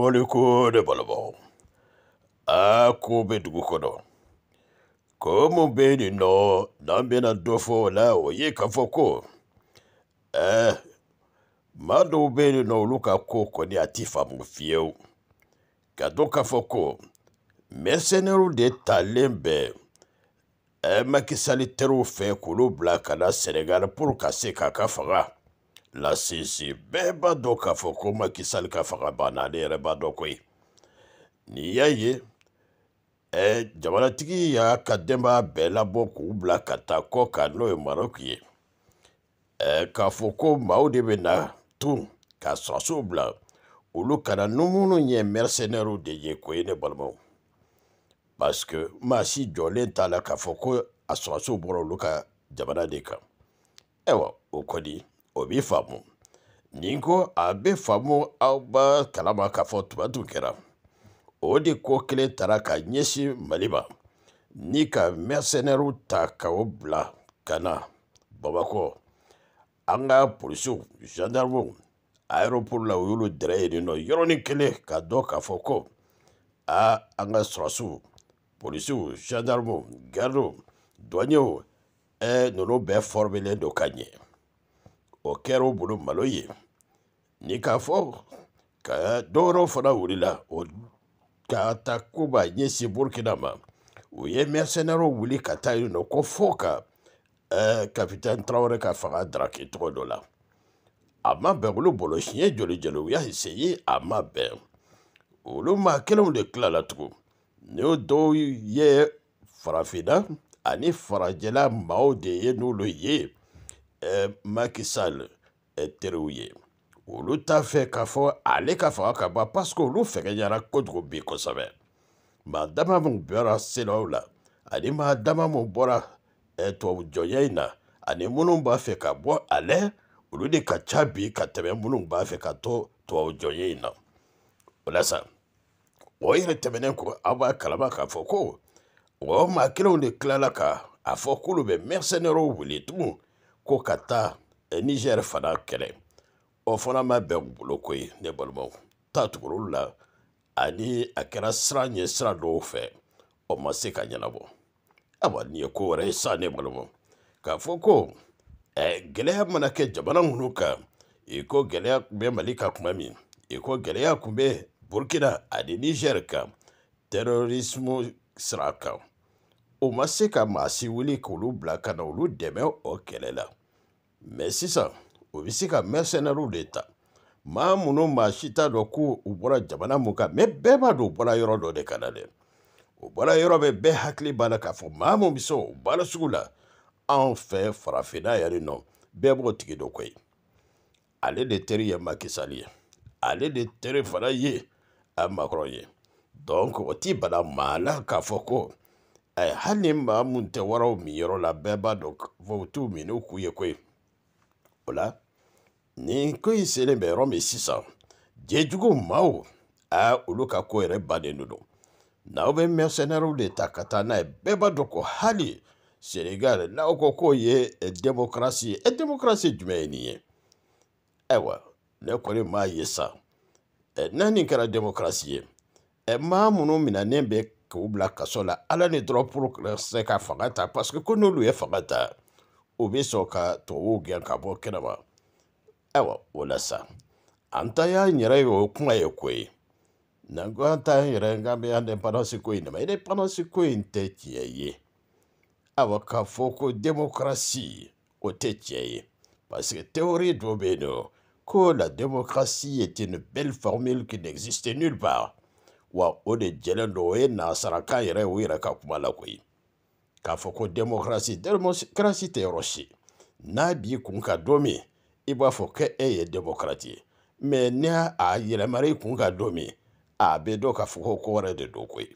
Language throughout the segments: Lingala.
boliko ne balabaw a ko bɛ dugu kɔnɔ ko mun bɛ nin nɔ n'an bɛna dɔ fɔ o la o ye k'a fɔ ko ɛɛ maa dɔw bɛ yen nɔ olu ka ko kɔni a ti faamu fiyewu ka dɔn k'a fɔ ko mɛsɛnɛriw de talen bɛ ɛɛ makisalitɛriw fɛ k'olu bila ka na sɛnɛgali pour ka se k'a ka fanga. lasisi bɛɛ b'a dɔn k'a fɔ ko maki sali ka fanga banna ale yɛrɛ b'a dɔn koyi e. n'i y'a ye ɛ e, jamanatigi y'a ka denbaya bɛɛ labɔ k'u bila ka taa kɔ kan n'o e ye marɔku ye ɛ k'a fɔ ko maaw de bɛ na tun ka sɔrɔsiw bila olu kana ni minnu ye mɛrisɛnɛriw de ye ko ye ne balimaw parce que maa si jɔlen t'a la k'a fɔ ko a sɔrɔsiw bɔra olu ka jamana de kan ayiwa o kɔni o b'i faamu nin ko a bɛ faamu aw b'a kalama k'a fɔ tuma tun kɛra o de ko kelen taara ka ɲɛsin mali ma ni ka mɛrsɛnɛriw ta ka o bila ka na bamakɔ an ka polisiw gendarmew aéroport la u y'olu dɛrɛ yen nɔ yɔrɔnin kelen ka dɔn k'a fɔ ko a an ka sɔrɔsiw polisiw gendarmew gardiw douaniers ɛɛ ninnu bɛɛ fɔrimelen don ka ɲɛ o kɛra o bolo malo ye ni k'a fɔ ka dɔwɛrɛw fana wulila o ka ta ko b'a ɲɛsin burukina ma u ye mercenɛrɛw wuli ka taa yen nɔ ko fo ka ɛɛ euh, kapitɛni tarawele ka fanga daraki tɔgɔ dɔ la a ma bɛn olu bolo siɲɛ joli joli u y'a eseye a ma bɛn olu maa kelenw de tilala tugun ni o dɔw ye farafinna ani farajɛla maaw de ye n'olu ye Macky Sall teriw ye olu t'a fɛ k'a fɔ ale ka fanga ka ban parce que olu fɛgɛɲɛna kojugu bi kosɛbɛ maa dama min bɔra selibaw la ani maa dama min bɔra tubabu jɔnya in na ani minnu b'a fɛ ka bɔ ale olu de ka ca bi ka tɛmɛ minnu b'a fɛ ka to tubabu jɔnya in na o la sa o yɛrɛ tɛmɛnen kɔ aw b'a kalama k'a fɔ ko o maa kelenw de tilala ka a fɔ k'olu bɛ mɛrsɛnɛrɛw ko ka taa nigɛri fana kɛlɛ o fana ma bɛn n bolo ko ye ne balimaw taatugurulu la ani a kɛra sira ɲɛ sira dɔw fɛ o ma se ka ɲɛnabɔ awa nin ye ko wɛrɛ ye sa ne balimaw k'a fɔ ko ɛ gɛlɛya mana kɛ jamana minnu kan i ko gɛlɛya tun bɛ mali kan tuma min i ko gɛlɛya tun bɛ burukina ani nigɛri kan tɛrɔrisimu sira kan o ma se ka maa si wuli k'olu bila ka na olu dɛmɛ o kɛlɛ la mɛ sisan o bɛ se ka mɛrsɛnɛriw de ta maa minnu maa si t'a dɔn ko u bɔra jamana mun kan mɛ bɛɛ b'a dɔn u bɔra yɔrɔ dɔ de ka na dɛ u bɔra yɔrɔ bɛ bɛɛ hakili b'a la k'a fɔ maa min bɛ se o baara sugu la anw fɛ farafinna yan nɔ bɛɛ b'o tigi dɔn koyi ale de teri ye makisali ye ale de teri fana ye a makɔrɔ ye donc o t'i bala maa la k'a fɔ ko hali maa mun tɛ waraw min yɔrɔ la bɛɛ b'a dɔn fɔ u t'u min n'u kun ye koyi o la nin ko in selen bɛ yɔrɔ min sisan jejugu maaw aa olu ka ko yɛrɛ bannen de don n'aw bɛ mercenaires de ta ka taa n'a ye bɛɛ b'a dɔn ko hali senegal n'aw ko k'o ye démocratie ye ɛ démocratie jumɛn ye nin ye ayiwa ne kɔni m'a ye sa ɛ n'a nin kɛra démocratie ye ɛ maa minnu minɛnen bɛ k'u la ala ni dɔrɔn pour ka fanga parce que ko n'olu ye fanga ta u bɛ sɔn ka tubabuw gɛn ka bɔ kɛnɛma ayiwa o la sa an ta yɛrɛ ye o kuma ye ko démocratie o tɛ parce que théorie dɔ bɛ que la démocratie est une belle formule qui n'existe nulle part wa o de jɛlen don o ye nasarakan yɛrɛ o yɛrɛ ka kuma la koyi k'a fɔ ko demokarasi demokarasi tɛ yɔrɔ si n'a b'i kun ka don min i b'a fɔ ko e ye demokarati ye mɛ ni a yɛlɛmara i kun ka don min a bɛ dɔn k'a fɔ ko ko wɛrɛ de don koyi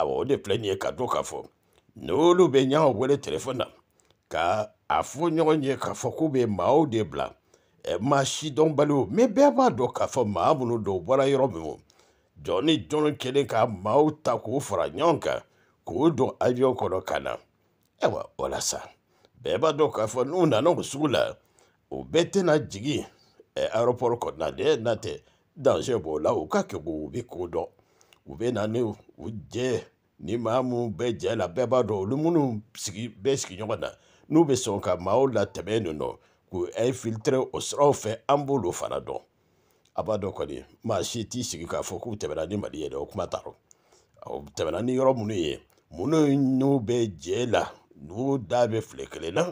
awɔ o de filɛ nin ye ka dɔn k'a fɔ n'olu bɛ ɲɔgɔn wele telefɔni na ka a fɔ ɲɔgɔn ye k'a fɔ k'u bɛ maaw de bila maa sidɔnbaliw mɛ bɛɛ b'a dɔn k'a fɔ maa minnu don u bɔra yɔrɔ min jɔnni ni jɔnni kelen ka maaw ta k'u fara ɲɔgɔn kan k'u don aliyɔn kɔnɔ ka na ayiwa walasa bɛɛ b'a dɔn k'a fɔ n'u nana o sugu la u bɛɛ tɛna jigin ɛ e aeroport kɔnɔna dɛ n'a tɛ danger b'o la u ka kɛ ko u bɛ ko dɔn u bɛ na ni u jɛ ni maa minnu bɛ jɛ la bɛɛ b'a dɔn olu minnu sigi bɛ sigi ɲɔgɔn na n'u bɛ sɔn ka maaw latɛmɛ yen nɔ k'u infiltrer e o siraw fɛ an b'olu fana dɔn a b'a dɔn kɔni maa si t'i sigi k'a fɔ k'u tɛmɛna ni mali ye dɛ o kuma t'a rɔ u tɛmɛna ni yɔrɔ minnu ye minnu n'u bɛ jɛ la n'u da bɛ file kelen na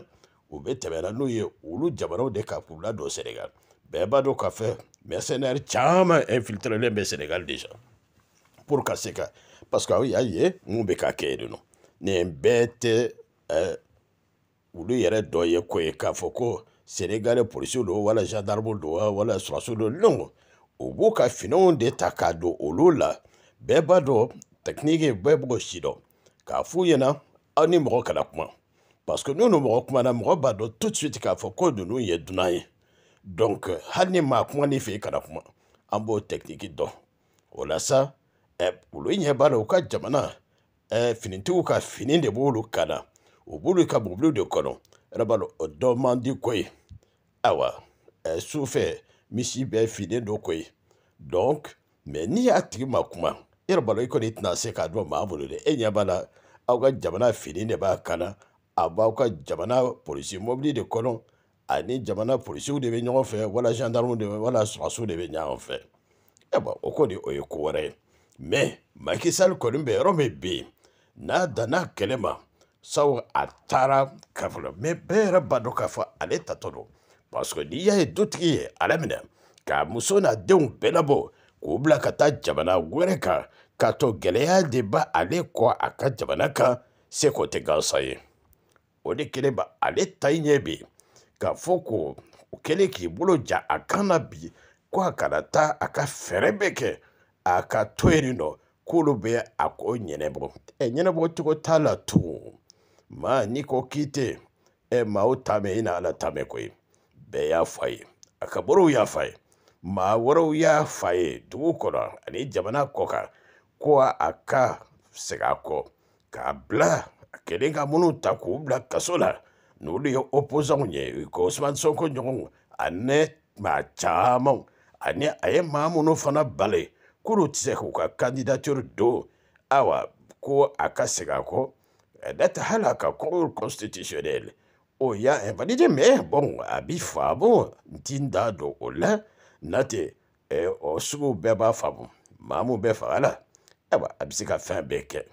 u bɛ tɛmɛna n'u ye olu jamanaw de kan k'u ladon sɛnɛgali bɛɛ b'a dɔn k'a fɔ mercenaire caman infiltrelen bɛ sɛnɛgali déjà pour ka se ka parce que aw y'a ye mun bɛ ka kɛ yen nɔ nin bɛɛ tɛ ɛ olu yɛrɛ dɔ ye ko ye k'a fɔ ko senegalɛ polisiw don wala gendarmew don wala sɔrɔsiw don non u b'u ka finiw de ta k'a don olu la bɛɛ b'a dɔn tekiniki bɛɛ b'o si dɔn k'a f'u ɲɛna aw ni mɔgɔ kana kuma parce que n'u ni mɔgɔ kumana mɔgɔ b'a dɔn tout de suite k'a fɔ ko ninnu ye dunan ye donc hali ni maa kuma n'i fɛ i kana kuma an b'o tekiniki dɔn o la sa ɛ olu ɲɛ b'a la u ka jamana ɛ finitigiw ka fini de b'olu kan na u b'olu ka bubulu de kɔnɔ yɛrɛ b'a dɔn o dɔ man di ko ah ye euh, ayiwa ɛɛ sufɛ misi bɛɛ finen don ko ye donc mɛ n'i y'a tigi ma kuma i yɛrɛ b'a dɔn i kɔni tɛna se k'a dɔn maa bolo dɛ e ɲɛ b'a la aw ka jamana fini de b'a kan eh na a b'aw ka jamana polisi mobili de kɔnɔ ani jamana polisiw de bɛ ɲɔgɔn fɛ wala gendarmew de bɛ wala sɔrɔsiw de bɛ ɲɔgɔn fɛ ayiwa o kɔni o ye ko wɛrɛ ye mɛ makisali kɔni bɛ yɔrɔ min bɛ yen n'a danna kɛlɛ ma sabu a taara k'a fɔ mɛ bɛɛ yɛrɛ b'a dɔn k'a fɔ ale tatɔ don parce que n'i y'a ye dutigi ye ale minɛ k'a muso n'a denw bɛɛ labɔ k'u bila ka taa jamana wɛrɛ kan k'a to gɛlɛya de ba ale kɔ a ka jamana kan seko tɛ gansan ye o de kelen ba ale ta ɲɛ bi k'a fɔ ko o kɛlen k'i bolo ja a kan na bi ko a kana taa a ka fɛɛrɛ bɛɛ kɛ a ka to yen nɔ k'olu bɛ a ko ɲɛnɛbɔ ɛ ɲɛnɛbɔ cogo t'a la tugun ma ni ko kite e ma o ta mɛ ala tame mɛ be y'a faye aka a y'a fa ma maa y'a faye ye dugu kɔnɔ ani jamana koka ko aka ka ko kɔ k'a bila a kɛlen ta k'u bla kasola la n'olu opposant opposants ye ko osman Sonko ɲɔgɔnw ani ma chama ane aye ma munu fana bale kuru tse se k'u ka candidature do awa ko aka sega ko à halaka cour constitutionnelle O invalidé e mais bon à Bifabo, ntinda do o la nate e, osu beba Fabo, Mamu Befala, et bah, bɛ faga Beke.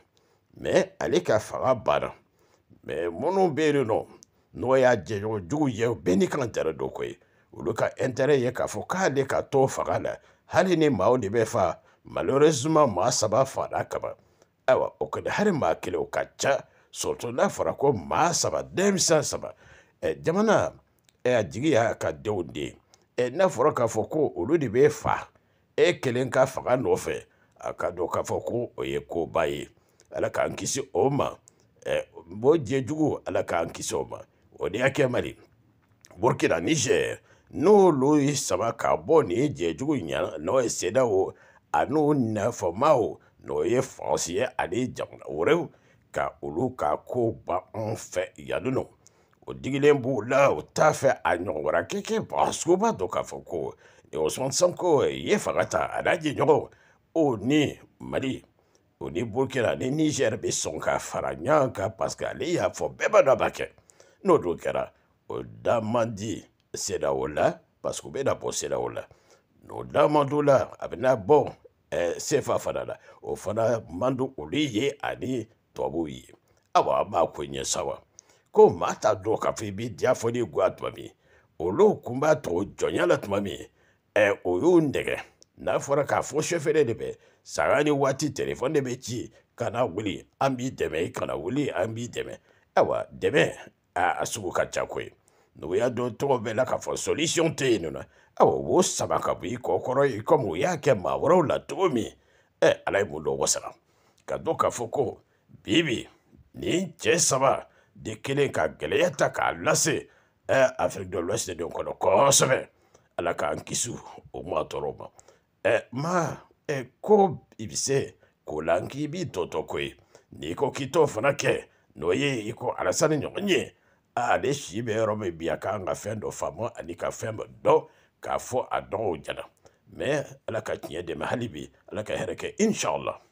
mais ale ka mais n'o y'a jɛɲɔgɔn jugu ye ou le entere intérêt y a ye ka intérêt k'a ni de befa. malheureusement maa saba fara kaba, ayiwa sɔrɔtɔ n'a fɔra ko maa saba denmisɛn saba jamana ɛ a jigi y'a ka denw de ɛ n'a fɔra k'a fɔ ko olu de bɛ fa e kelen ka fanga nɔfɛ a ka dɔn k'a fɔ ko o ye koba ye ala k'an kisi o ma ɛ o jɛjugu ala k'an kisi o ma o de y'a kɛ mali burukina nizɛri n'olu ye saba ka bɔ nin jɛjugu ɲɛ n'o ye sedaw an'u nafamaw n'o ye faransi ani jamana wɛrɛw ka olu ka ba anw fɛ yanni nɔ o digilen b'u la o t'a fɛ a ɲɔgɔn wɛrɛ kɛ kɛ parce u b'a dɔn k'a fɔ ko Sanko ye fanga ta a n'a o ni Mali o ni ni Niger bɛ sɔn ka fara ɲɔgɔn y'a fɔ bɛɛ b'a dɔn n'o dun o da man di CEDEAO la u bɛ na bɔ CEDEAO la o da man d'u la a bɛ na bɔ fana la o fana man di olu ye ani tɔɔbaw ye awa an b'a ko ɲɛ sa ko maa t'a dɔn k'a fɔ i b'i diya fɔ n'i guwa tuma min olu kun b'a tɔgɔ jɔnya la tuma min ɛ o y'u nɛgɛ n'a fɔra k'a fɔ sɛfɛrɛ de bɛ saga ni waati telefɔni de bɛ ci ka wuli an b'i dɛmɛ i kana wuli an b'i dɛmɛ ayiwa dɛmɛ a sugu ka ca koyi n'u y'a dɔn tɔgɔ bɛɛ la k'a fɔ solution tɛ yen nɔ ayiwa u sama ka bɔ i kɔ kɔrɔ i komi u y'a kɛ maa wɛrɛw la cogo min ɛ e, ala ye mun dɔn wasala ka dɔn k'a fɔ ko bibi nin cɛ saba de kelen ka gɛlɛya ta k'a lase ɛ e, afiriki de l'ouest de kɔnɔ kosɛbɛ ala k'an kisi o ma tɔɔrɔ ma ɛ ma ɛ ko i bi se k'o la k'i b'i tɔtɔ ko ye n'i ko k'i t'o fana kɛ n'o ye i ko alasani ɲɔgɔn ye ale si bɛ yɔrɔ min bi a kan ka fɛn dɔ faamu ani ka fɛn dɔ dɔn k'a fɔ a dɔn jana mɛ ala ka tiɲɛ dɛmɛ hali bi ala ka hɛrɛ kɛ inshallah